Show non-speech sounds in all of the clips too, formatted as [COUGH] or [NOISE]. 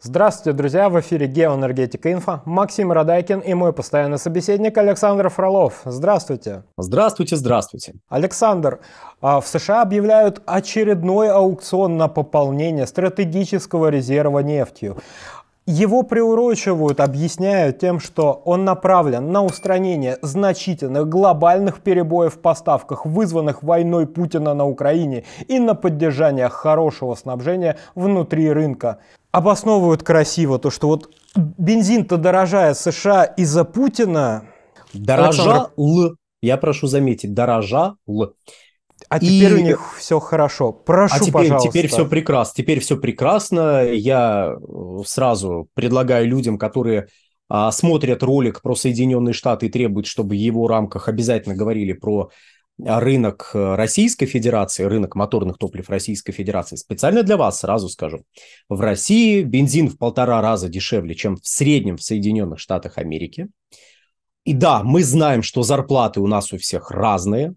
Здравствуйте, друзья! В эфире «Геоэнергетика Инфо». Максим Радайкин и мой постоянный собеседник Александр Фролов. Здравствуйте! Здравствуйте, здравствуйте! Александр, а, в США объявляют очередной аукцион на пополнение стратегического резерва нефтью. Его приурочивают, объясняют тем, что он направлен на устранение значительных глобальных перебоев в поставках, вызванных войной Путина на Украине, и на поддержание хорошего снабжения внутри рынка. Обосновывают красиво то, что вот бензин-то дорожает США из-за Путина. Дорожал, Александр... я прошу заметить, дорожал. А и... теперь у них все хорошо. Прошу, а теперь, пожалуйста. Теперь все прекрасно. Теперь все прекрасно. Я э, сразу предлагаю людям, которые а, смотрят ролик про Соединенные Штаты и требуют, чтобы его рамках обязательно говорили про а, рынок э, Российской Федерации, рынок моторных топлив Российской Федерации. Специально для вас сразу скажу. В России бензин в полтора раза дешевле, чем в среднем в Соединенных Штатах Америки. И да, мы знаем, что зарплаты у нас у всех разные,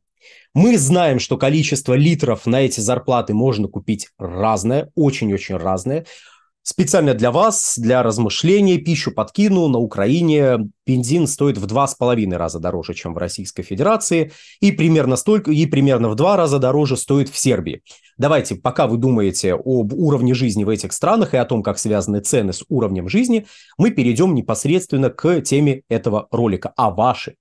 мы знаем, что количество литров на эти зарплаты можно купить разное, очень-очень разное. Специально для вас, для размышления, пищу подкину. На Украине бензин стоит в два с половиной раза дороже, чем в Российской Федерации, и примерно столько, и примерно в два раза дороже стоит в Сербии. Давайте, пока вы думаете об уровне жизни в этих странах и о том, как связаны цены с уровнем жизни, мы перейдем непосредственно к теме этого ролика. А ваши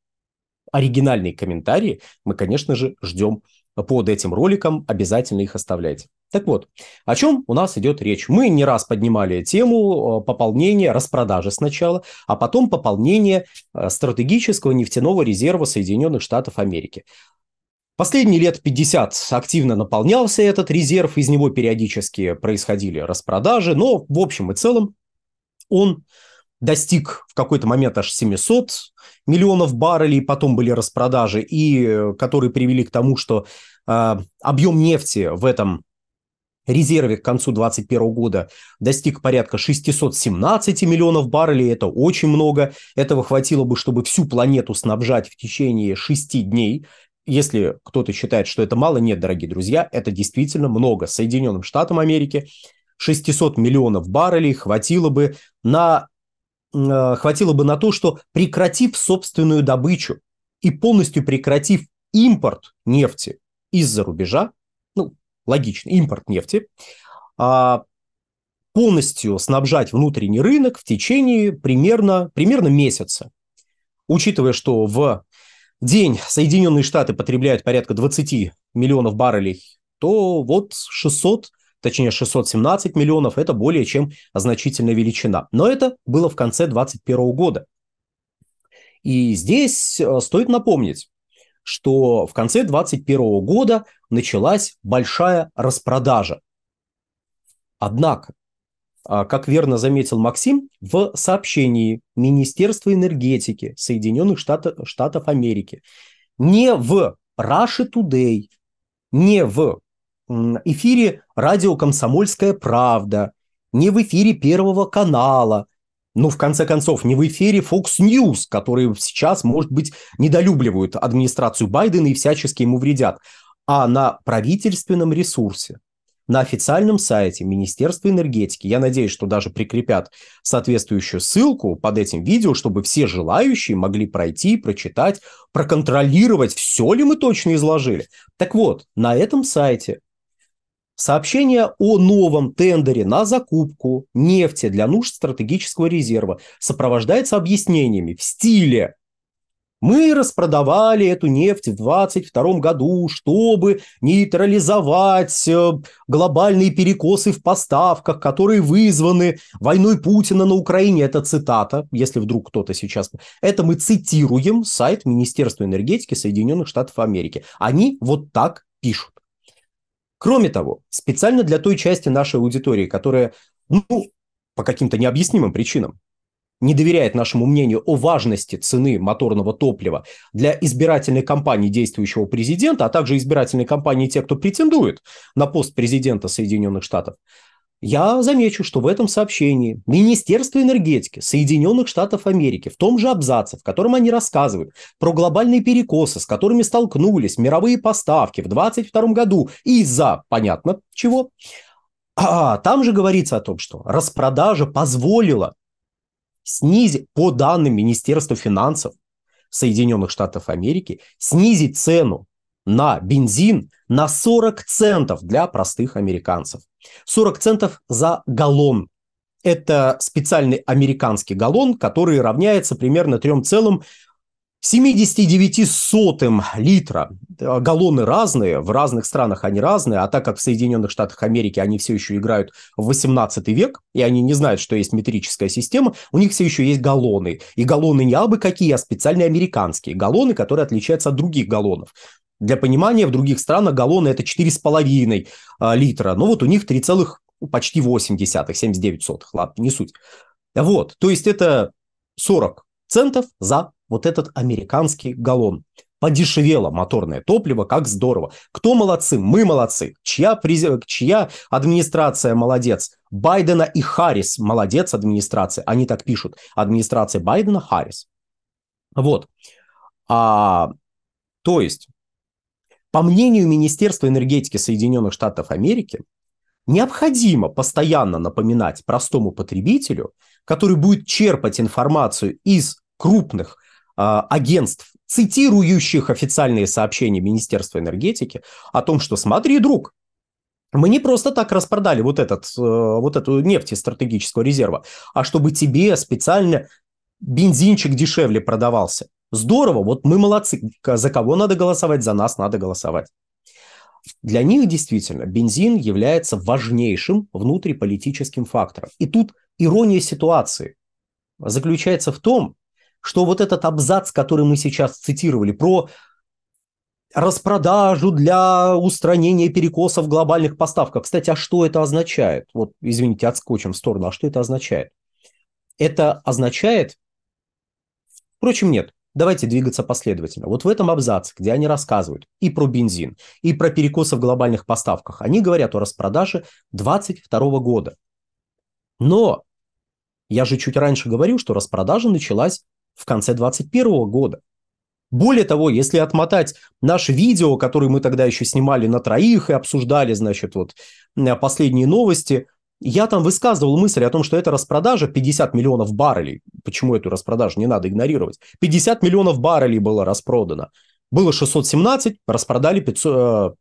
оригинальные комментарии мы, конечно же, ждем под этим роликом, обязательно их оставляйте. Так вот, о чем у нас идет речь? Мы не раз поднимали тему э, пополнения, распродажи сначала, а потом пополнения э, стратегического нефтяного резерва Соединенных Штатов Америки. Последние лет 50 активно наполнялся этот резерв, из него периодически происходили распродажи, но в общем и целом он достиг в какой-то момент аж 700 миллионов баррелей, потом были распродажи, и э, которые привели к тому, что э, объем нефти в этом резерве к концу 2021 года достиг порядка 617 миллионов баррелей, это очень много, этого хватило бы, чтобы всю планету снабжать в течение 6 дней, если кто-то считает, что это мало, нет, дорогие друзья, это действительно много. Соединенным Штатам Америки 600 миллионов баррелей хватило бы на а, хватило бы на то, что прекратив собственную добычу и полностью прекратив импорт нефти из-за рубежа, ну, логично, импорт нефти, а, полностью снабжать внутренний рынок в течение примерно, примерно месяца. Учитывая, что в день Соединенные Штаты потребляют порядка 20 миллионов баррелей, то вот 600 точнее 617 миллионов, это более чем значительная величина. Но это было в конце 2021 года. И здесь э, стоит напомнить, что в конце 2021 года началась большая распродажа. Однако, а, как верно заметил Максим, в сообщении Министерства энергетики Соединенных Штатов, Штатов Америки, не в Russia Today, не в эфире радио «Комсомольская правда», не в эфире Первого канала, ну, в конце концов, не в эфире Fox News, которые сейчас, может быть, недолюбливают администрацию Байдена и всячески ему вредят, а на правительственном ресурсе, на официальном сайте Министерства энергетики. Я надеюсь, что даже прикрепят соответствующую ссылку под этим видео, чтобы все желающие могли пройти, прочитать, проконтролировать, все ли мы точно изложили. Так вот, на этом сайте Сообщение о новом тендере на закупку нефти для нужд стратегического резерва сопровождается объяснениями в стиле мы распродавали эту нефть в 2022 году, чтобы нейтрализовать э, глобальные перекосы в поставках, которые вызваны войной Путина на Украине. Это цитата, если вдруг кто-то сейчас... Это мы цитируем сайт Министерства энергетики Соединенных Штатов Америки. Они вот так пишут. Кроме того, специально для той части нашей аудитории, которая, ну, по каким-то необъяснимым причинам, не доверяет нашему мнению о важности цены моторного топлива для избирательной кампании действующего президента, а также избирательной кампании тех, кто претендует на пост президента Соединенных Штатов, я замечу, что в этом сообщении Министерство энергетики Соединенных Штатов Америки в том же абзаце, в котором они рассказывают про глобальные перекосы, с которыми столкнулись мировые поставки в 2022 году из-за, понятно, чего, а там же говорится о том, что распродажа позволила снизить, по данным Министерства финансов Соединенных Штатов Америки, снизить цену на бензин на 40 центов для простых американцев. 40 центов за галлон. Это специальный американский галлон, который равняется примерно 3,79 литра. Э, галлоны разные, в разных странах они разные, а так как в Соединенных Штатах Америки они все еще играют в 18 век, и они не знают, что есть метрическая система, у них все еще есть галлоны. И галлоны не абы какие, а специальные американские галлоны, которые отличаются от других галлонов. Для понимания, в других странах галлоны – это 4,5 а, литра. Но ну, вот у них 3, ну, почти 8, 79 сотых. Ладно, не суть. Вот, то есть это 40 центов за вот этот американский галлон. Подешевело моторное топливо, как здорово. Кто молодцы? Мы молодцы. Чья, приз... Чья администрация молодец? Байдена и Харрис молодец администрация. Они так пишут. Администрация Байдена, Харрис. Вот. А, то есть по мнению Министерства энергетики Соединенных Штатов Америки, необходимо постоянно напоминать простому потребителю, который будет черпать информацию из крупных э, агентств, цитирующих официальные сообщения Министерства энергетики, о том, что смотри, друг, мы не просто так распродали вот, этот, э, вот эту нефть из стратегического резерва, а чтобы тебе специально бензинчик дешевле продавался. Здорово, вот мы молодцы. За кого надо голосовать? За нас надо голосовать. Для них действительно бензин является важнейшим внутриполитическим фактором. И тут ирония ситуации заключается в том, что вот этот абзац, который мы сейчас цитировали, про распродажу для устранения перекосов глобальных поставках. Кстати, а что это означает? Вот, извините, отскочим в сторону. А что это означает? Это означает... Впрочем, нет. Давайте двигаться последовательно. Вот в этом абзаце, где они рассказывают и про бензин, и про перекосы в глобальных поставках, они говорят о распродаже 2022 года. Но я же чуть раньше говорил, что распродажа началась в конце 2021 года. Более того, если отмотать наше видео, которое мы тогда еще снимали на троих и обсуждали, значит, вот э, последние новости – я там высказывал мысль о том, что это распродажа 50 миллионов баррелей. Почему эту распродажу не надо игнорировать? 50 миллионов баррелей было распродано. Было 617, распродали 500,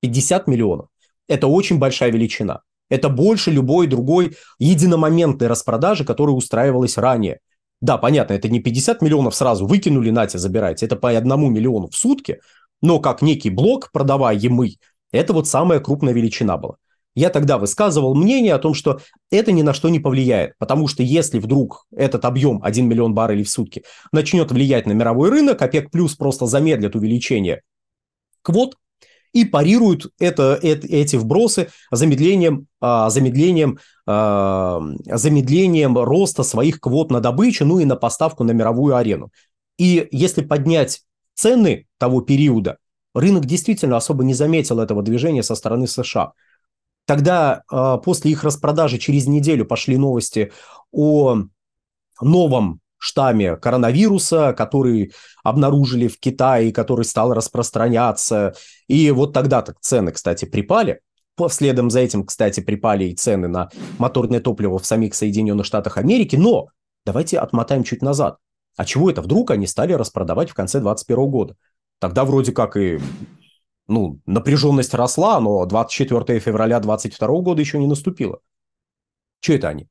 50 э, миллионов. Это очень большая величина. Это больше любой другой единомоментной распродажи, которая устраивалась ранее. Да, понятно, это не 50 миллионов сразу выкинули, нате, забирайте. Это по одному миллиону в сутки. Но как некий блок, продавая продаваемый, это вот самая крупная величина была. Я тогда высказывал мнение о том, что это ни на что не повлияет, потому что если вдруг этот объем 1 миллион баррелей в сутки начнет влиять на мировой рынок, ОПЕК плюс просто замедлит увеличение квот и парируют это, это, эти вбросы замедлением, а, замедлением, а, замедлением роста своих квот на добычу, ну и на поставку на мировую арену. И если поднять цены того периода, рынок действительно особо не заметил этого движения со стороны США – Тогда а, после их распродажи через неделю пошли новости о новом штамме коронавируса, который обнаружили в Китае, который стал распространяться. И вот тогда так цены, кстати, припали. Следом за этим, кстати, припали и цены на моторное топливо в самих Соединенных Штатах Америки. Но давайте отмотаем чуть назад. А чего это вдруг они стали распродавать в конце 2021 года? Тогда вроде как и ну, напряженность росла, но 24 февраля 22 года еще не наступило. Че это они?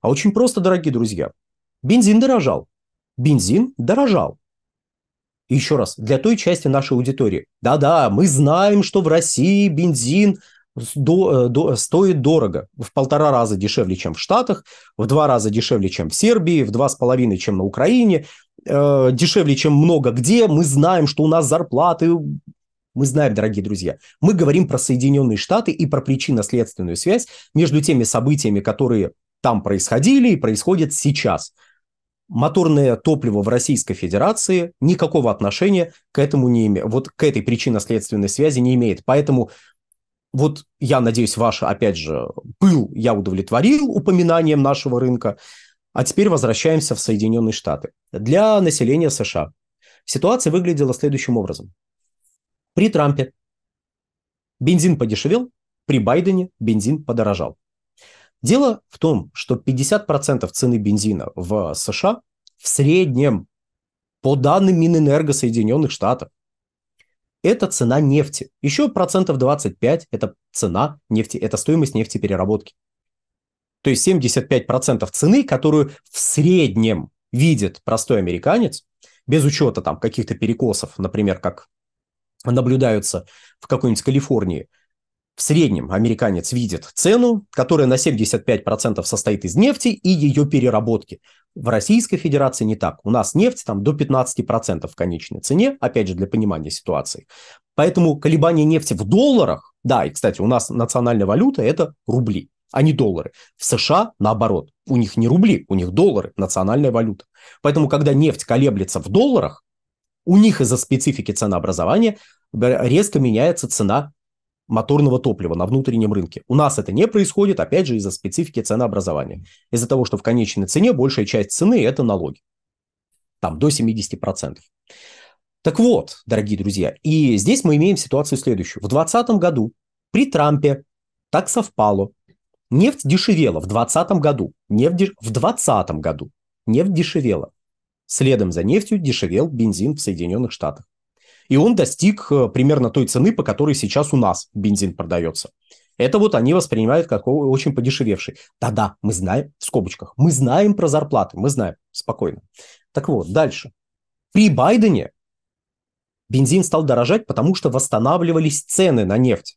А очень просто, дорогие друзья. Бензин дорожал. Бензин дорожал. И еще раз, для той части нашей аудитории. Да-да, мы знаем, что в России бензин до, э, до, стоит дорого. В полтора раза дешевле, чем в Штатах, в два раза дешевле, чем в Сербии, в два с половиной, чем на Украине, э, дешевле, чем много где. Мы знаем, что у нас зарплаты мы знаем, дорогие друзья, мы говорим про Соединенные Штаты и про причинно-следственную связь между теми событиями, которые там происходили и происходят сейчас. Моторное топливо в Российской Федерации никакого отношения к этому не имеет, вот к этой причинно-следственной связи не имеет. Поэтому вот я надеюсь, ваш, опять же, был я удовлетворил упоминанием нашего рынка. А теперь возвращаемся в Соединенные Штаты. Для населения США ситуация выглядела следующим образом при Трампе бензин подешевел, при Байдене бензин подорожал. Дело в том, что 50% цены бензина в США в среднем, по данным Минэнерго Соединенных Штатов, это цена нефти. Еще процентов 25 – это цена нефти, это стоимость нефтепереработки. То есть 75% цены, которую в среднем видит простой американец, без учета там каких-то перекосов, например, как наблюдаются в какой-нибудь Калифорнии, в среднем американец видит цену, которая на 75% состоит из нефти и ее переработки. В Российской Федерации не так. У нас нефть там до 15% в конечной цене, опять же, для понимания ситуации. Поэтому колебания нефти в долларах, да, и, кстати, у нас национальная валюта – это рубли, а не доллары. В США наоборот. У них не рубли, у них доллары, национальная валюта. Поэтому, когда нефть колеблется в долларах, у них из-за специфики ценообразования резко меняется цена моторного топлива на внутреннем рынке. У нас это не происходит, опять же, из-за специфики ценообразования. Из-за того, что в конечной цене большая часть цены – это налоги. Там до 70%. Так вот, дорогие друзья, и здесь мы имеем ситуацию следующую. В 2020 году при Трампе так совпало. Нефть дешевела в 2020 году. Нефть В 2020 году нефть дешевела. Следом за нефтью дешевел бензин в Соединенных Штатах. И он достиг э, примерно той цены, по которой сейчас у нас бензин продается. Это вот они воспринимают как очень подешевевший. Да-да, мы знаем, в скобочках, мы знаем про зарплаты, мы знаем, спокойно. Так вот, дальше. При Байдене бензин стал дорожать, потому что восстанавливались цены на нефть.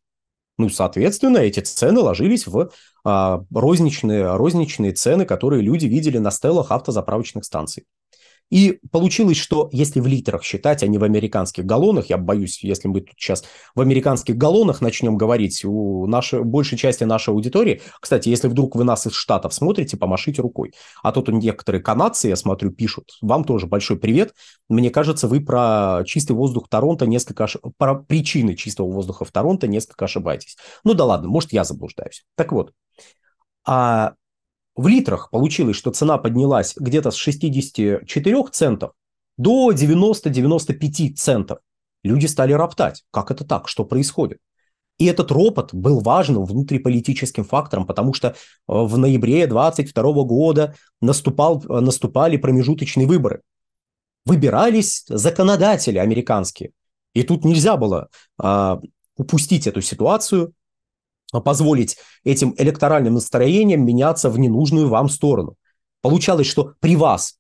Ну, соответственно, эти цены ложились в а, розничные, розничные цены, которые люди видели на стелах автозаправочных станций. И получилось, что если в литрах считать, а не в американских галлонах, я боюсь, если мы тут сейчас в американских галлонах начнем говорить, у нашей, большей части нашей аудитории, кстати, если вдруг вы нас из Штатов смотрите, помашите рукой. А тут некоторые канадцы, я смотрю, пишут, вам тоже большой привет. Мне кажется, вы про чистый воздух Торонто несколько, ош... про причины чистого воздуха в Торонто несколько ошибаетесь. Ну да ладно, может, я заблуждаюсь. Так вот, а в литрах получилось, что цена поднялась где-то с 64 центов до 90-95 центов. Люди стали роптать. Как это так? Что происходит? И этот ропот был важным внутриполитическим фактором, потому что э, в ноябре 22 года наступал, э, наступали промежуточные выборы. Выбирались законодатели американские. И тут нельзя было а, упустить эту ситуацию а позволить этим электоральным настроениям меняться в ненужную вам сторону. Получалось, что при вас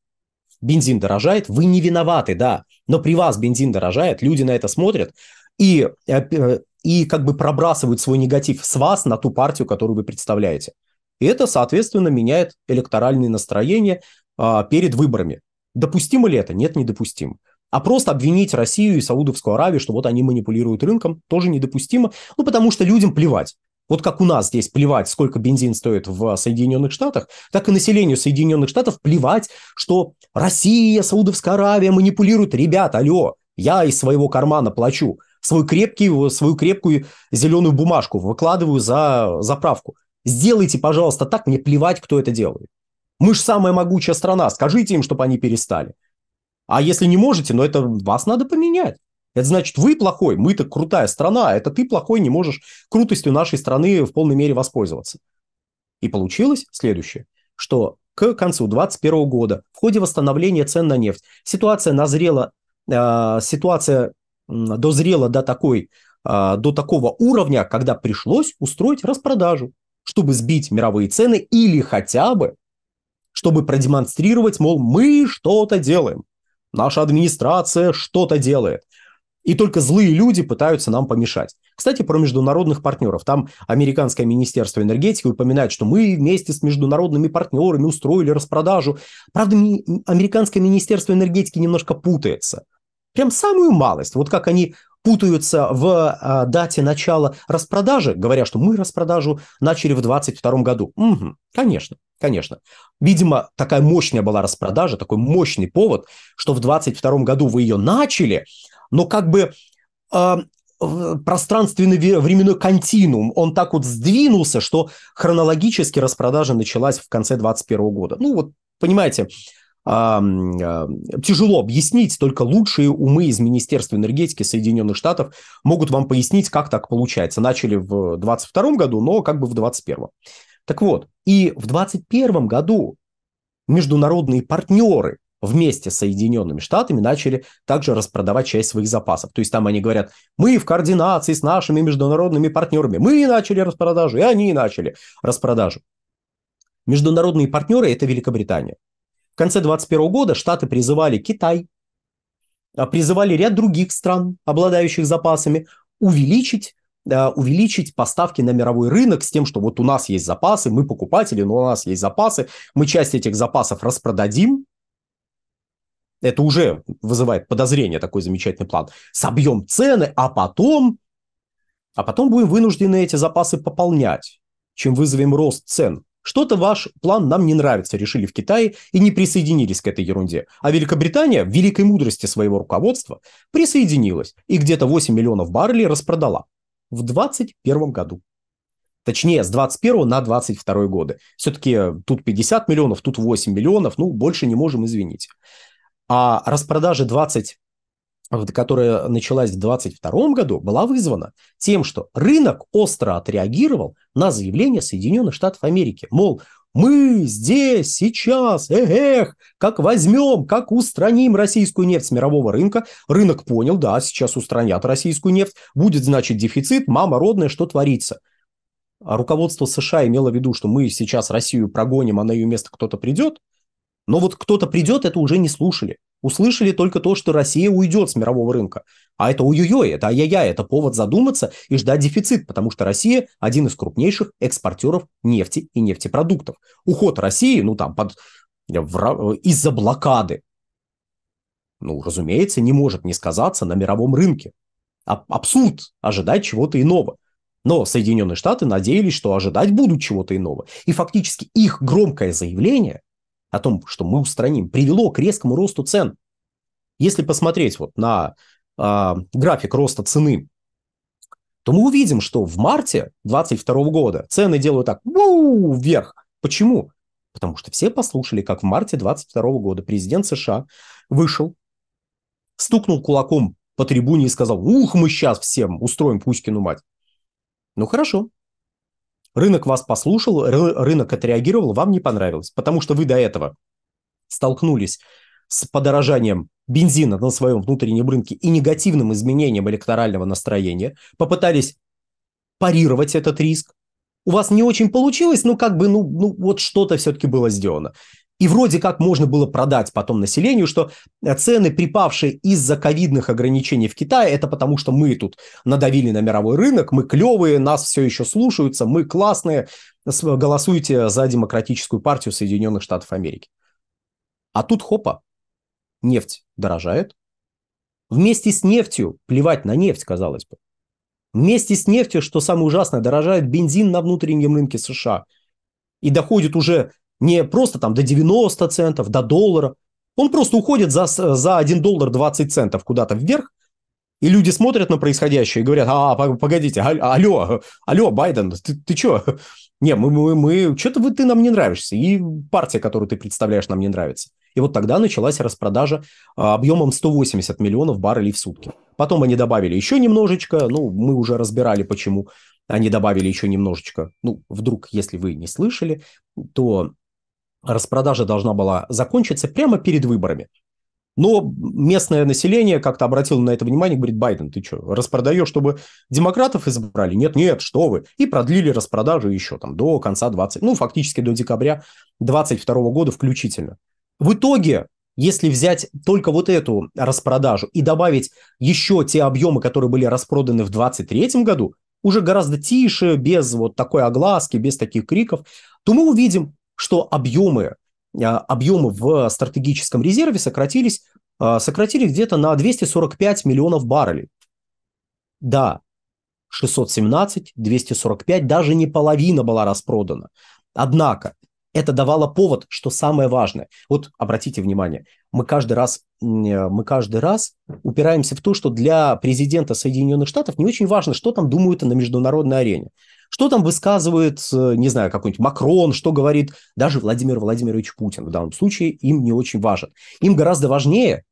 бензин дорожает, вы не виноваты, да, но при вас бензин дорожает, люди на это смотрят и, э, э, и как бы пробрасывают свой негатив с вас на ту партию, которую вы представляете. И это, соответственно, меняет электоральные настроения а, перед выборами. Допустимо ли это? Нет, недопустимо. А просто обвинить Россию и Саудовскую Аравию, что вот они манипулируют рынком, тоже недопустимо. Ну, потому что людям плевать. Вот как у нас здесь плевать, сколько бензин стоит в Соединенных Штатах, так и населению Соединенных Штатов плевать, что Россия, Саудовская Аравия манипулируют. Ребят, алло, я из своего кармана плачу. свою крепкий, свою крепкую зеленую бумажку выкладываю за заправку. Сделайте, пожалуйста, так, мне плевать, кто это делает. Мы же самая могучая страна, скажите им, чтобы они перестали. А если не можете, но это вас надо поменять. Это значит, вы плохой, мы-то крутая страна, а это ты плохой, не можешь крутостью нашей страны в полной мере воспользоваться. И получилось следующее, что к концу 2021 года в ходе восстановления цен на нефть ситуация назрела, э, ситуация дозрела до, такой, э, до такого уровня, когда пришлось устроить распродажу, чтобы сбить мировые цены или хотя бы, чтобы продемонстрировать, мол, мы что-то делаем, наша администрация что-то делает. И только злые люди пытаются нам помешать. Кстати, про международных партнеров. Там Американское министерство энергетики упоминает, что мы вместе с международными партнерами устроили распродажу. Правда, Американское министерство энергетики немножко путается. Прям самую малость. Вот как они путаются в а, дате начала распродажи, говоря, что мы распродажу начали в 2022 году. Угу, конечно. Конечно. Видимо, такая мощная была распродажа, такой мощный повод, что в 22 году вы ее начали, но как бы э, пространственный временной континуум, он так вот сдвинулся, что хронологически распродажа началась в конце 21 года. Ну вот, понимаете, тяжело объяснить, только лучшие умы из Министерства энергетики Соединенных Штатов могут вам пояснить, как так получается. Начали в 22 году, но как бы в 21. Так вот, и в 2021 году международные партнеры вместе с Соединенными Штатами начали также распродавать часть своих запасов. То есть там они говорят, мы в координации с нашими международными партнерами, мы начали распродажу, и они начали распродажу. Международные партнеры – это Великобритания. В конце 2021 года Штаты призывали Китай, а призывали ряд других стран, обладающих запасами, увеличить Э, увеличить поставки на мировой рынок с тем, что вот у нас есть запасы, мы покупатели, но у нас есть запасы, мы часть этих запасов распродадим, это уже вызывает подозрение, такой замечательный план, собьем цены, а потом, а потом будем вынуждены эти запасы пополнять, чем вызовем рост цен. Что-то ваш план нам не нравится, решили в Китае и не присоединились к этой ерунде. А Великобритания в великой мудрости своего руководства присоединилась и где-то 8 миллионов баррелей распродала в 2021 году. Точнее, с 21 на 22 годы. Все-таки э, тут 50 миллионов, тут 8 миллионов, ну, больше не можем, извинить. А распродажа 20 которая началась в 2022 году, была вызвана тем, что рынок остро отреагировал на заявление Соединенных Штатов Америки. Мол, мы здесь, сейчас, эх, как возьмем, как устраним российскую нефть с мирового рынка. Рынок понял, да, сейчас устранят российскую нефть. Будет, значит, дефицит, мама родная, что творится. А руководство США имело в виду, что мы сейчас Россию прогоним, а на ее место кто-то придет. Но вот кто-то придет, это уже не слушали. Услышали только то, что Россия уйдет с мирового рынка. А это ой-ой-ой, это ай-яй-яй, это повод задуматься и ждать дефицит, потому что Россия один из крупнейших экспортеров нефти и нефтепродуктов. Уход России, ну там, под, э, э, из-за блокады, ну, разумеется, не может не сказаться на мировом рынке. А, абсурд ожидать чего-то иного. Но Соединенные Штаты надеялись, что ожидать будут чего-то иного. И фактически их громкое заявление о том, что мы устраним, привело к резкому росту цен. Если посмотреть вот на э, график роста цены, то мы увидим, что в марте 2022 года цены делают так вверх. Почему? Потому что все послушали, как в марте 2022 года президент США вышел, стукнул кулаком по трибуне и сказал, ух, мы сейчас всем устроим Пуськину мать. Ну хорошо, Рынок вас послушал, рынок отреагировал, вам не понравилось, потому что вы до этого столкнулись с подорожанием бензина на своем внутреннем рынке и негативным изменением электорального настроения, попытались парировать этот риск. У вас не очень получилось, но ну, как бы, ну, ну вот что-то все-таки было сделано. И вроде как можно было продать потом населению, что э, цены, припавшие из-за ковидных ограничений в Китае, это потому что мы тут надавили на мировой рынок, мы клевые, нас все еще слушаются, мы классные, голосуйте за демократическую партию Соединенных Штатов Америки. А тут хопа, нефть дорожает. Вместе с нефтью, плевать на нефть, казалось бы. Вместе с нефтью, что самое ужасное, дорожает бензин на внутреннем рынке США. И доходит уже не просто там до 90 центов, до доллара. Он просто уходит за, за 1 доллар 20 центов куда-то вверх, и люди смотрят на происходящее и говорят, а, погодите, алло, алло, Байден, ты, ты чё? [LAUGHS] Не, мы, мы, мы, что-то вы, ты нам не нравишься, и партия, которую ты представляешь, нам не нравится. И вот тогда началась распродажа а, объемом 180 миллионов баррелей в сутки. Потом они добавили еще немножечко, ну, мы уже разбирали, почему они добавили еще немножечко. Ну, вдруг, если вы не слышали, то распродажа должна была закончиться прямо перед выборами. Но местное население как-то обратило на это внимание, говорит, Байден, ты что, распродаешь, чтобы демократов избрали? Нет, нет, что вы. И продлили распродажу еще там до конца 20, ну, фактически до декабря 22 года включительно. В итоге, если взять только вот эту распродажу и добавить еще те объемы, которые были распроданы в 2023 году, уже гораздо тише, без вот такой огласки, без таких криков, то мы увидим, что объемы, а, объемы в стратегическом резерве сократились, а, сократили где-то на 245 миллионов баррелей. Да, 617, 245, даже не половина была распродана. Однако это давало повод, что самое важное. Вот обратите внимание, мы каждый раз, э, мы каждый раз упираемся в то, что для президента Соединенных Штатов не очень важно, что там думают на международной арене. Что там высказывает, э, не знаю, какой-нибудь Макрон, что говорит даже Владимир Владимирович Путин в данном случае, им не очень важен. Им гораздо важнее,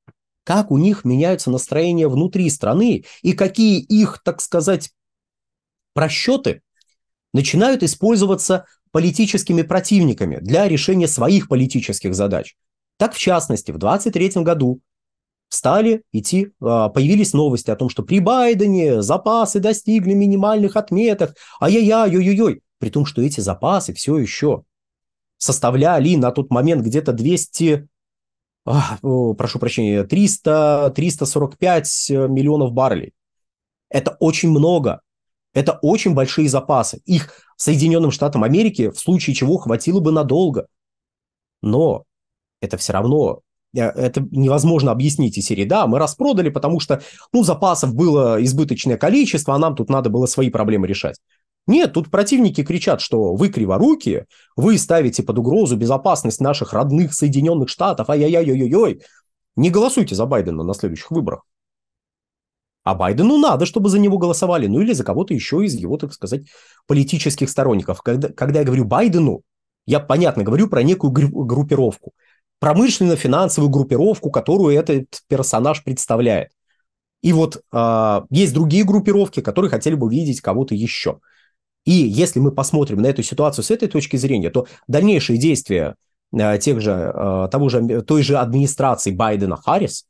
как у них меняются настроения внутри страны и какие их, так сказать, просчеты начинают использоваться политическими противниками для решения своих политических задач. Так, в частности, в 2023 году стали идти, а, появились новости о том, что при Байдене запасы достигли минимальных отметок, ай-яй-яй, ой-ой-ой, при том, что эти запасы все еще составляли на тот момент где-то 200, а, прошу прощения, 300, 345 э, миллионов баррелей. Это очень много, это очень большие запасы. Их Соединенным Штатам Америки в случае чего хватило бы надолго. Но это все равно Э, это невозможно объяснить и серии, да, мы распродали, потому что, ну, запасов было избыточное количество, а нам тут надо было свои проблемы решать. Нет, тут противники кричат, что вы криворуки, вы ставите под угрозу безопасность наших родных Соединенных Штатов, ай-яй-яй-яй-яй. Не голосуйте за Байдена на следующих выборах. А Байдену надо, чтобы за него голосовали, ну или за кого-то еще из его, так сказать, политических сторонников. Когда, когда я говорю Байдену, я, понятно, говорю про некую группировку – промышленно-финансовую группировку, которую этот персонаж представляет. И вот э, есть другие группировки, которые хотели бы видеть кого-то еще. И если мы посмотрим на эту ситуацию с этой точки зрения, то дальнейшие действия э, тех же, э, того же, той же администрации Байдена-Харрис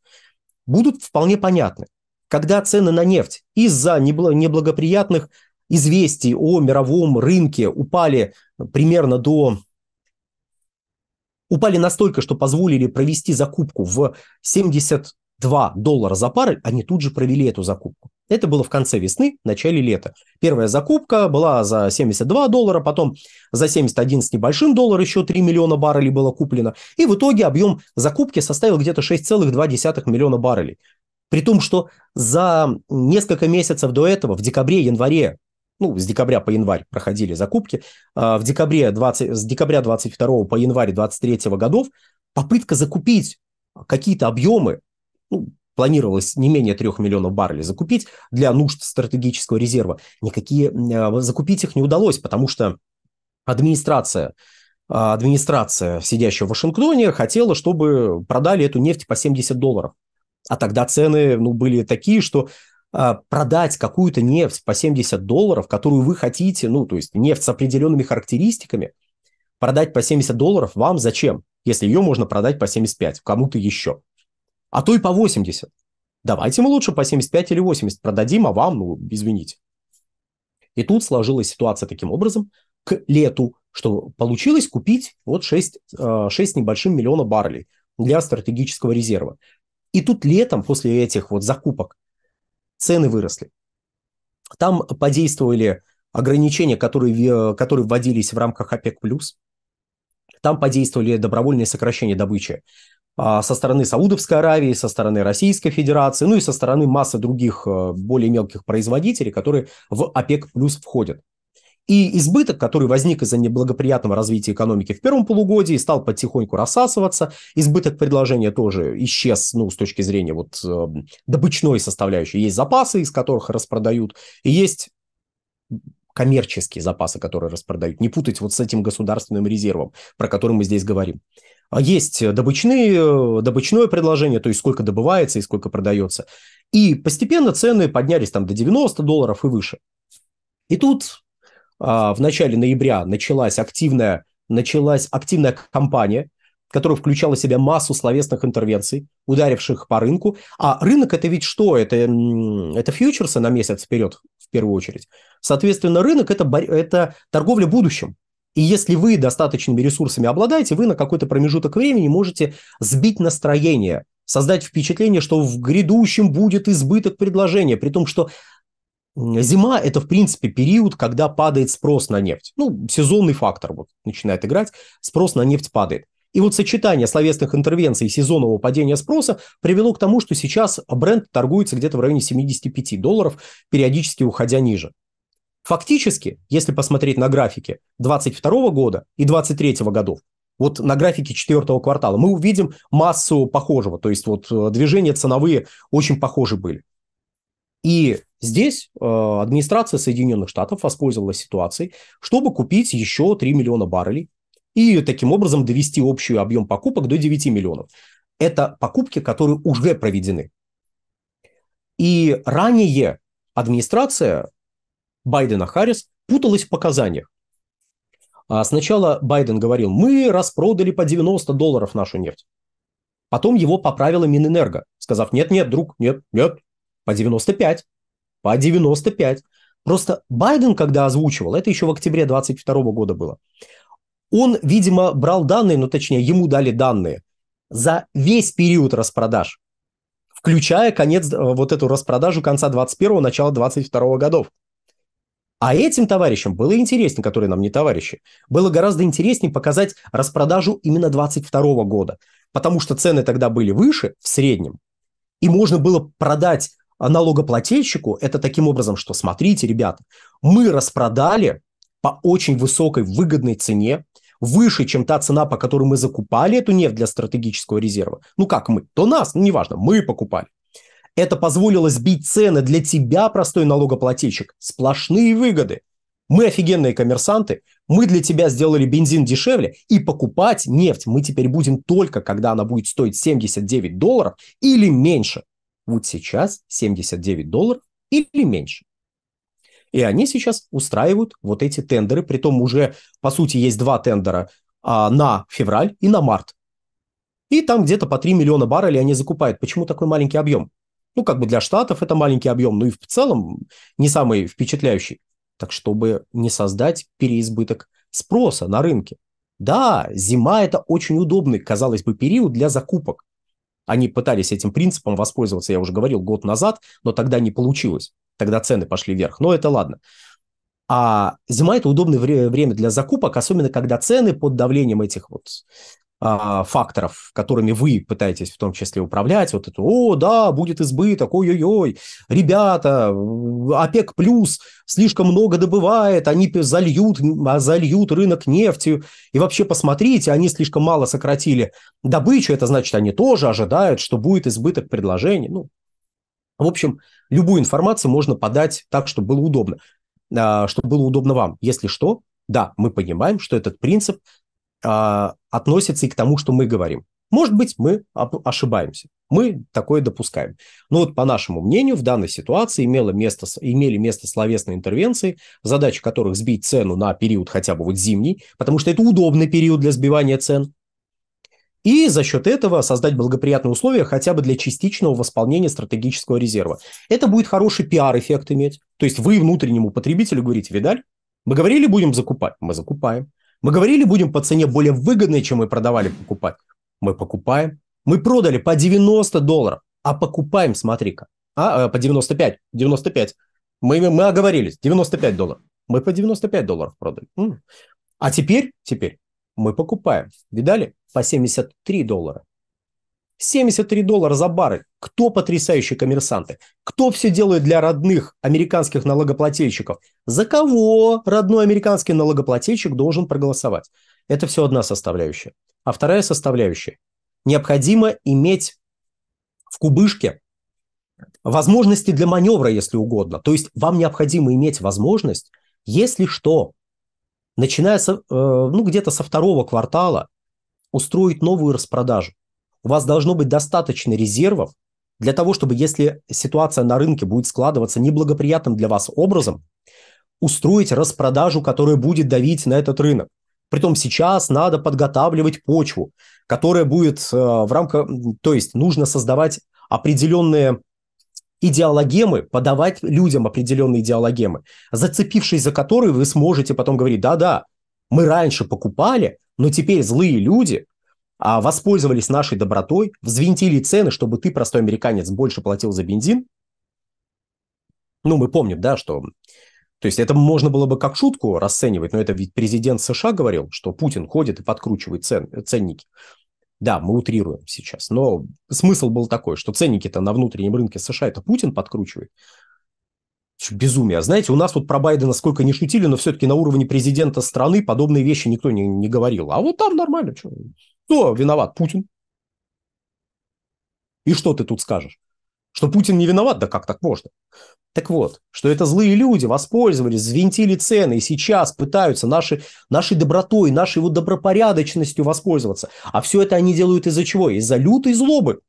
будут вполне понятны. Когда цены на нефть из-за неблагоприятных известий о мировом рынке упали примерно до упали настолько, что позволили провести закупку в 72 доллара за баррель, они тут же провели эту закупку. Это было в конце весны, начале лета. Первая закупка была за 72 доллара, потом за 71 с небольшим доллар еще 3 миллиона баррелей было куплено. И в итоге объем закупки составил где-то 6,2 миллиона баррелей. При том, что за несколько месяцев до этого, в декабре, январе ну, с декабря по январь проходили закупки. А, в декабре 20, с декабря 22 по январь 23 годов попытка закупить какие-то объемы, ну, планировалось не менее 3 миллионов баррелей закупить для нужд стратегического резерва. Никакие а, закупить их не удалось, потому что администрация а, администрация, сидящая в Вашингтоне, хотела, чтобы продали эту нефть по 70 долларов. А тогда цены ну, были такие, что а, продать какую-то нефть по 70 долларов, которую вы хотите, ну, то есть нефть с определенными характеристиками, продать по 70 долларов вам зачем, если ее можно продать по 75 кому-то еще? А то и по 80. Давайте мы лучше по 75 или 80 продадим, а вам, ну, извините. И тут сложилась ситуация таким образом к лету, что получилось купить вот 6, 6 а, небольшим миллиона баррелей для стратегического резерва. И тут летом после этих вот закупок цены выросли. Там подействовали ограничения, которые, которые вводились в рамках ОПЕК+. Там подействовали добровольные сокращения добычи а, со стороны Саудовской Аравии, со стороны Российской Федерации, ну и со стороны массы других э, более мелких производителей, которые в ОПЕК плюс входят. И избыток, который возник из-за неблагоприятного развития экономики в первом полугодии, стал потихоньку рассасываться. Избыток предложения тоже исчез, ну, с точки зрения вот эм, добычной составляющей. Есть запасы, из которых распродают, и есть коммерческие запасы, которые распродают. Не путать вот с этим государственным резервом, про который мы здесь говорим. А есть добычные, э, добычное предложение, то есть сколько добывается и сколько продается. И постепенно цены поднялись там до 90 долларов и выше. И тут а, в начале ноября началась активная, началась активная кампания, которая включала в себя массу словесных интервенций, ударивших по рынку. А рынок это ведь что? Это, это фьючерсы на месяц вперед, в первую очередь. Соответственно, рынок это, это торговля будущим. И если вы достаточными ресурсами обладаете, вы на какой-то промежуток времени можете сбить настроение, создать впечатление, что в грядущем будет избыток предложения, при том, что Зима – это, в принципе, период, когда падает спрос на нефть. Ну, сезонный фактор вот начинает играть, спрос на нефть падает. И вот сочетание словесных интервенций и сезонного падения спроса привело к тому, что сейчас бренд торгуется где-то в районе 75 долларов, периодически уходя ниже. Фактически, если посмотреть на графики 22 года и 23 годов, вот на графике четвертого квартала мы увидим массу похожего, то есть вот э, движения ценовые очень похожи были. И здесь э, администрация Соединенных Штатов воспользовалась ситуацией, чтобы купить еще 3 миллиона баррелей и таким образом довести общий объем покупок до 9 миллионов. Это покупки, которые уже проведены. И ранее администрация Байдена Харрис путалась в показаниях. А сначала Байден говорил, мы распродали по 90 долларов нашу нефть. Потом его поправила Минэнерго, сказав, нет-нет, друг, нет, нет, по 95, по 95. Просто Байден, когда озвучивал, это еще в октябре 22 года было, он, видимо, брал данные, ну точнее, ему дали данные за весь период распродаж, включая конец, э, вот эту распродажу конца 21-го, начала 22 годов. А этим товарищам было интереснее, которые нам не товарищи, было гораздо интереснее показать распродажу именно 22 года, потому что цены тогда были выше в среднем, и можно было продать а, налогоплательщику это таким образом, что смотрите, ребята, мы распродали по очень высокой выгодной цене, выше, чем та цена, по которой мы закупали эту нефть для стратегического резерва. Ну как мы? То нас, ну неважно, мы покупали. Это позволило сбить цены для тебя, простой налогоплательщик. Сплошные выгоды. Мы офигенные коммерсанты, мы для тебя сделали бензин дешевле, и покупать нефть мы теперь будем только, когда она будет стоить 79 долларов или меньше вот сейчас 79 долларов или меньше. И они сейчас устраивают вот эти тендеры, при том уже, по сути, есть два тендера а, на февраль и на март. И там где-то по 3 миллиона баррелей они закупают. Почему такой маленький объем? Ну, как бы для Штатов это маленький объем, ну и в целом не самый впечатляющий. Так чтобы не создать переизбыток спроса на рынке. Да, зима – это очень удобный, казалось бы, период для закупок. Они пытались этим принципом воспользоваться, я уже говорил, год назад, но тогда не получилось. Тогда цены пошли вверх. Но это ладно. А зима – это удобное время для закупок, особенно когда цены под давлением этих вот а, факторов, которыми вы пытаетесь в том числе управлять, вот это, о, да, будет избыток, ой-ой-ой, ребята, ОПЕК плюс слишком много добывает, они зальют, а, зальют рынок нефтью, и вообще посмотрите, они слишком мало сократили добычу, это значит, они тоже ожидают, что будет избыток предложений, ну, в общем, любую информацию можно подать так, чтобы было удобно, а, чтобы было удобно вам. Если что, да, мы понимаем, что этот принцип э, а, относится и к тому, что мы говорим. Может быть, мы ошибаемся. Мы такое допускаем. Но вот по нашему мнению, в данной ситуации имело место, имели место словесные интервенции, задача которых сбить цену на период хотя бы вот зимний, потому что это удобный период для сбивания цен. И за счет этого создать благоприятные условия хотя бы для частичного восполнения стратегического резерва. Это будет хороший пиар-эффект иметь. То есть вы внутреннему потребителю говорите, видаль, мы говорили, будем закупать, мы закупаем. Мы говорили, будем по цене более выгодной, чем мы продавали покупать. Мы покупаем. Мы продали по 90 долларов, а покупаем, смотри-ка, а, э, по 95, 95. Мы, мы оговорились, 95 долларов. Мы по 95 долларов продали. А теперь, теперь мы покупаем, видали, по 73 доллара. 73 доллара за баррель. Кто потрясающие коммерсанты? Кто все делает для родных американских налогоплательщиков? За кого родной американский налогоплательщик должен проголосовать? Это все одна составляющая. А вторая составляющая. Необходимо иметь в кубышке возможности для маневра, если угодно. То есть вам необходимо иметь возможность, если что, начиная со, э, ну, где-то со второго квартала, устроить новую распродажу. У вас должно быть достаточно резервов для того, чтобы, если ситуация на рынке будет складываться неблагоприятным для вас образом, устроить распродажу, которая будет давить на этот рынок. Притом сейчас надо подготавливать почву, которая будет э, в рамках, то есть нужно создавать определенные идеологемы, подавать людям определенные идеологемы, зацепившись за которые вы сможете потом говорить, да-да, мы раньше покупали, но теперь злые люди а воспользовались нашей добротой, взвинтили цены, чтобы ты, простой американец, больше платил за бензин. Ну, мы помним, да, что... То есть это можно было бы как шутку расценивать, но это ведь президент США говорил, что Путин ходит и подкручивает цен, ценники. Да, мы утрируем сейчас, но смысл был такой, что ценники-то на внутреннем рынке США это Путин подкручивает. Безумие. А знаете, у нас тут про Байдена сколько не шутили, но все-таки на уровне президента страны подобные вещи никто не, не говорил. А вот там нормально. Что? Кто виноват? Путин. И что ты тут скажешь? Что Путин не виноват? Да как так можно? Так вот, что это злые люди воспользовались, взвинтили цены и сейчас пытаются наши, нашей добротой, нашей вот добропорядочностью воспользоваться. А все это они делают из-за чего? Из-за лютой злобы.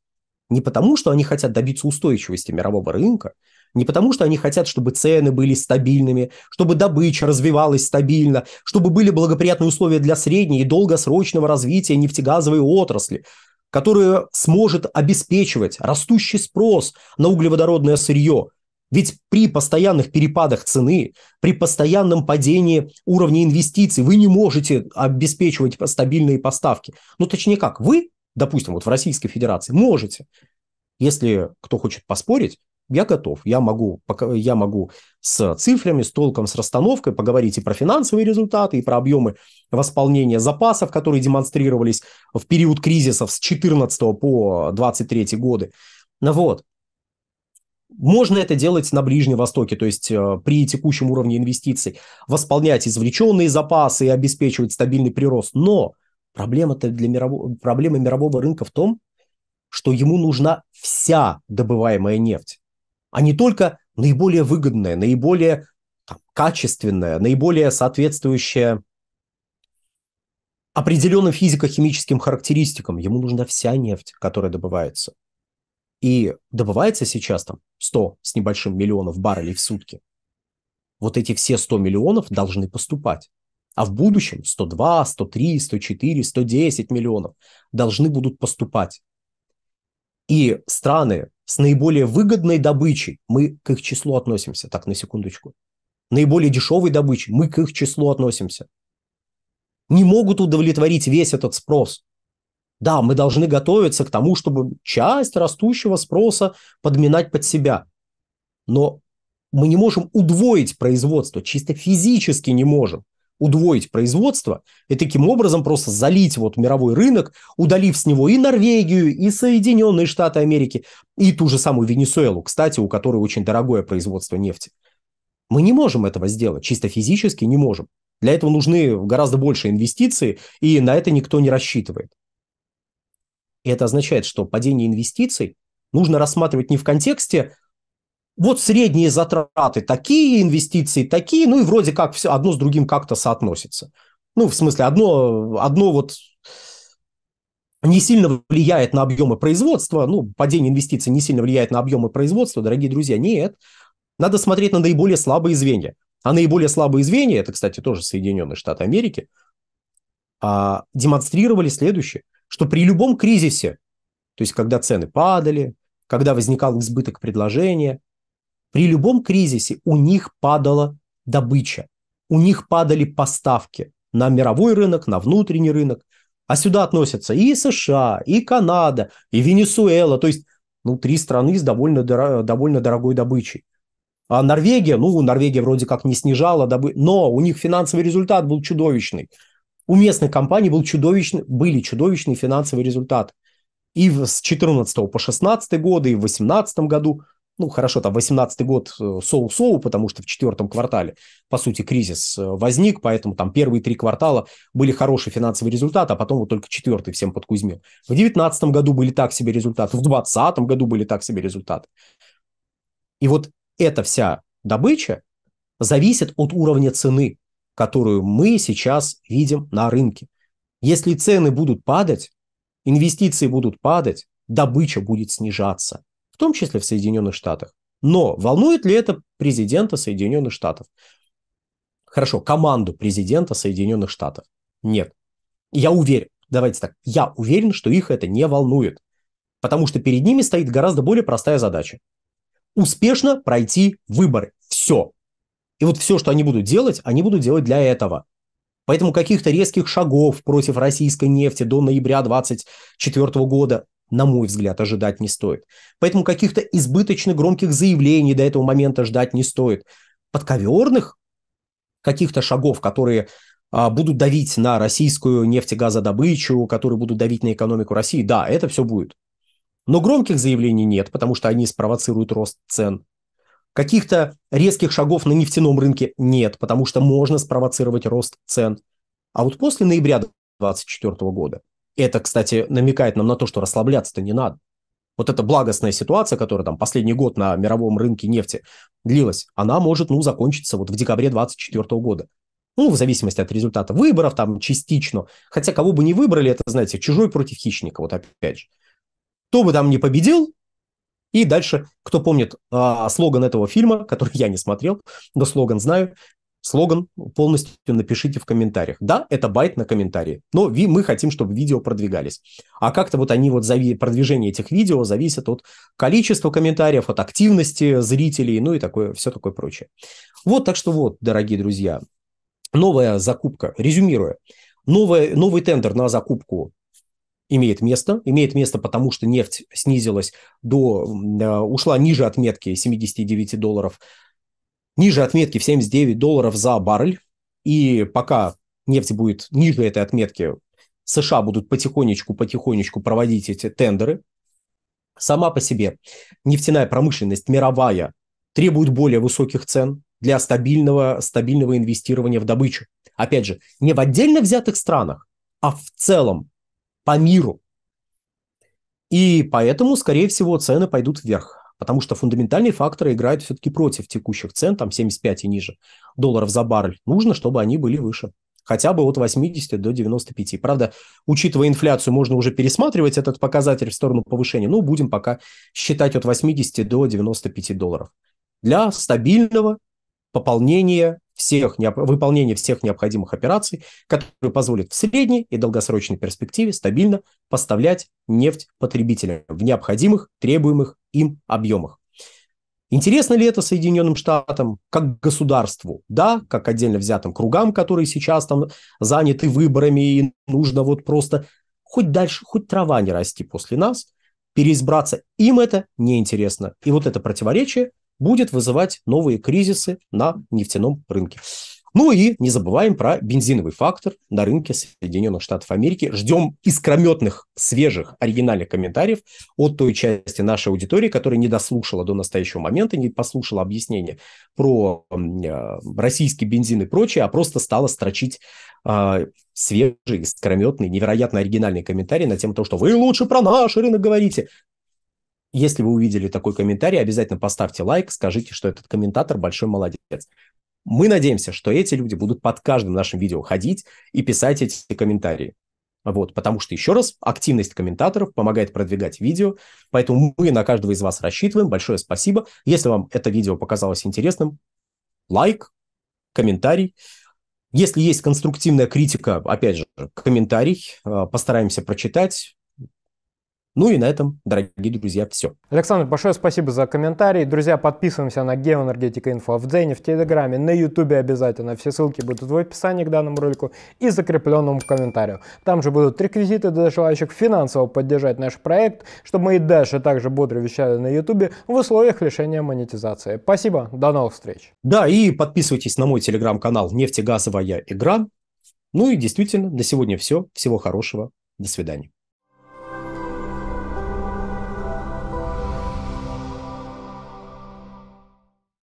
Не потому, что они хотят добиться устойчивости мирового рынка, не потому, что они хотят, чтобы цены были стабильными, чтобы добыча развивалась стабильно, чтобы были благоприятные условия для средней и долгосрочного развития нефтегазовой отрасли, которая сможет обеспечивать растущий спрос на углеводородное сырье. Ведь при постоянных перепадах цены, при постоянном падении уровня инвестиций вы не можете обеспечивать стабильные поставки. Ну, точнее как, вы, допустим, вот в Российской Федерации, можете. Если кто хочет поспорить, я готов, я могу, я могу с цифрами, с толком, с расстановкой поговорить и про финансовые результаты, и про объемы восполнения запасов, которые демонстрировались в период кризисов с 14 по 23 годы. Ну вот. Можно это делать на Ближнем Востоке, то есть э, при текущем уровне инвестиций, восполнять извлеченные запасы и обеспечивать стабильный прирост. Но проблема-то для мирового, проблема мирового рынка в том, что ему нужна вся добываемая нефть а не только наиболее выгодное, наиболее там, качественное, наиболее соответствующее определенным физико-химическим характеристикам. Ему нужна вся нефть, которая добывается. И добывается сейчас там 100 с небольшим миллионов баррелей в сутки. Вот эти все 100 миллионов должны поступать. А в будущем 102, 103, 104, 110 миллионов должны будут поступать. И страны с наиболее выгодной добычей, мы к их числу относимся, так, на секундочку, наиболее дешевой добычей, мы к их числу относимся, не могут удовлетворить весь этот спрос. Да, мы должны готовиться к тому, чтобы часть растущего спроса подминать под себя. Но мы не можем удвоить производство, чисто физически не можем удвоить производство и таким образом просто залить вот мировой рынок, удалив с него и Норвегию, и Соединенные Штаты Америки, и ту же самую Венесуэлу, кстати, у которой очень дорогое производство нефти. Мы не можем этого сделать, чисто физически не можем. Для этого нужны гораздо больше инвестиции, и на это никто не рассчитывает. И это означает, что падение инвестиций нужно рассматривать не в контексте вот средние затраты такие, инвестиции такие, ну и вроде как все одно с другим как-то соотносится. Ну, в смысле, одно, одно вот не сильно влияет на объемы производства, ну, падение инвестиций не сильно влияет на объемы производства, дорогие друзья, нет. Надо смотреть на наиболее слабые звенья. А наиболее слабые звенья, это, кстати, тоже Соединенные Штаты Америки, а, демонстрировали следующее, что при любом кризисе, то есть когда цены падали, когда возникал избыток предложения, при любом кризисе у них падала добыча, у них падали поставки на мировой рынок, на внутренний рынок. А сюда относятся и США, и Канада, и Венесуэла. То есть, ну, три страны с довольно, дор- довольно дорогой добычей. А Норвегия, ну, Норвегия вроде как не снижала добы, но у них финансовый результат был чудовищный. У местных компаний был чудовищный, были чудовищные финансовые результаты. И с 14 по 16 годы, и в 18 году – ну, хорошо, там, 18-й год э, соу-соу, потому что в четвертом квартале, по сути, кризис э, возник, поэтому там первые три квартала были хорошие финансовые результаты, а потом вот только четвертый всем подкузьмил. В 19 году были так себе результаты, в 20 году были так себе результаты. И вот эта вся добыча зависит от уровня цены, которую мы сейчас видим на рынке. Если цены будут падать, инвестиции будут падать, добыча будет снижаться в том числе в Соединенных Штатах. Но волнует ли это президента Соединенных Штатов? Хорошо, команду президента Соединенных Штатов. Нет. Я уверен, давайте так, я уверен, что их это не волнует. Потому что перед ними стоит гораздо более простая задача. Успешно пройти выборы. Все. И вот все, что они будут делать, они будут делать для этого. Поэтому каких-то резких шагов против российской нефти до ноября 2024 года на мой взгляд, ожидать не стоит. Поэтому каких-то избыточно громких заявлений до этого момента ждать не стоит. Подковерных каких-то шагов, которые а, будут давить на российскую нефтегазодобычу, которые будут давить на экономику России, да, это все будет. Но громких заявлений нет, потому что они спровоцируют рост цен. Каких-то резких шагов на нефтяном рынке нет, потому что можно спровоцировать рост цен. А вот после ноября 2024 года это, кстати, намекает нам на то, что расслабляться-то не надо. Вот эта благостная ситуация, которая там последний год на мировом рынке нефти длилась, она может, ну, закончиться вот в декабре 2024 года. Ну, в зависимости от результата выборов, там, частично. Хотя кого бы не выбрали, это, знаете, чужой против хищника, вот опять же. Кто бы там не победил, и дальше, кто помнит э, слоган этого фильма, который я не смотрел, но слоган знаю, Слоган полностью напишите в комментариях. Да, это байт на комментарии, но ви, мы хотим, чтобы видео продвигались. А как-то вот они вот, зави, продвижение этих видео зависит от количества комментариев, от активности зрителей, ну и такое, все такое прочее. Вот, так что вот, дорогие друзья, новая закупка, резюмируя, новая, новый тендер на закупку имеет место. Имеет место, потому что нефть снизилась до, э, ушла ниже отметки 79 долларов ниже отметки в 79 долларов за баррель. И пока нефть будет ниже этой отметки, США будут потихонечку-потихонечку проводить эти тендеры. Сама по себе нефтяная промышленность мировая требует более высоких цен для стабильного, стабильного инвестирования в добычу. Опять же, не в отдельно взятых странах, а в целом по миру. И поэтому, скорее всего, цены пойдут вверх потому что фундаментальные факторы играют все-таки против текущих цен, там 75 и ниже долларов за баррель. Нужно, чтобы они были выше хотя бы от 80 до 95. Правда, учитывая инфляцию, можно уже пересматривать этот показатель в сторону повышения, но ну, будем пока считать от 80 до 95 долларов. Для стабильного пополнение всех, выполнение всех необходимых операций, которые позволят в средней и долгосрочной перспективе стабильно поставлять нефть потребителям в необходимых, требуемых им объемах. Интересно ли это Соединенным Штатам как государству? Да, как отдельно взятым кругам, которые сейчас там заняты выборами, и нужно вот просто хоть дальше, хоть трава не расти после нас, переизбраться. Им это неинтересно. И вот это противоречие будет вызывать новые кризисы на нефтяном рынке. Ну и не забываем про бензиновый фактор на рынке Соединенных Штатов Америки. Ждем искрометных, свежих, оригинальных комментариев от той части нашей аудитории, которая не дослушала до настоящего момента, не послушала объяснение про э, российский бензин и прочее, а просто стала строчить э, а, свежий, искрометный, невероятно оригинальный комментарий на тему того, что вы лучше про наш рынок говорите. Если вы увидели такой комментарий, обязательно поставьте лайк, скажите, что этот комментатор большой молодец. Мы надеемся, что эти люди будут под каждым нашим видео ходить и писать эти комментарии. Вот, потому что, еще раз, активность комментаторов помогает продвигать видео, поэтому мы на каждого из вас рассчитываем. Большое спасибо. Если вам это видео показалось интересным, лайк, комментарий. Если есть конструктивная критика, опять же, комментарий, э, постараемся прочитать, ну и на этом, дорогие друзья, все. Александр, большое спасибо за комментарий. Друзья, подписываемся на Геоэнергетика Инфо в Дзене, в Телеграме, на Ютубе обязательно. Все ссылки будут в описании к данному ролику и закрепленному комментарию. Там же будут реквизиты для желающих финансово поддержать наш проект, чтобы мы и дальше также бодро вещали на Ютубе в условиях лишения монетизации. Спасибо, до новых встреч. Да, и подписывайтесь на мой Телеграм-канал «Нефтегазовая игра». Ну и действительно, на сегодня все. Всего хорошего. До свидания.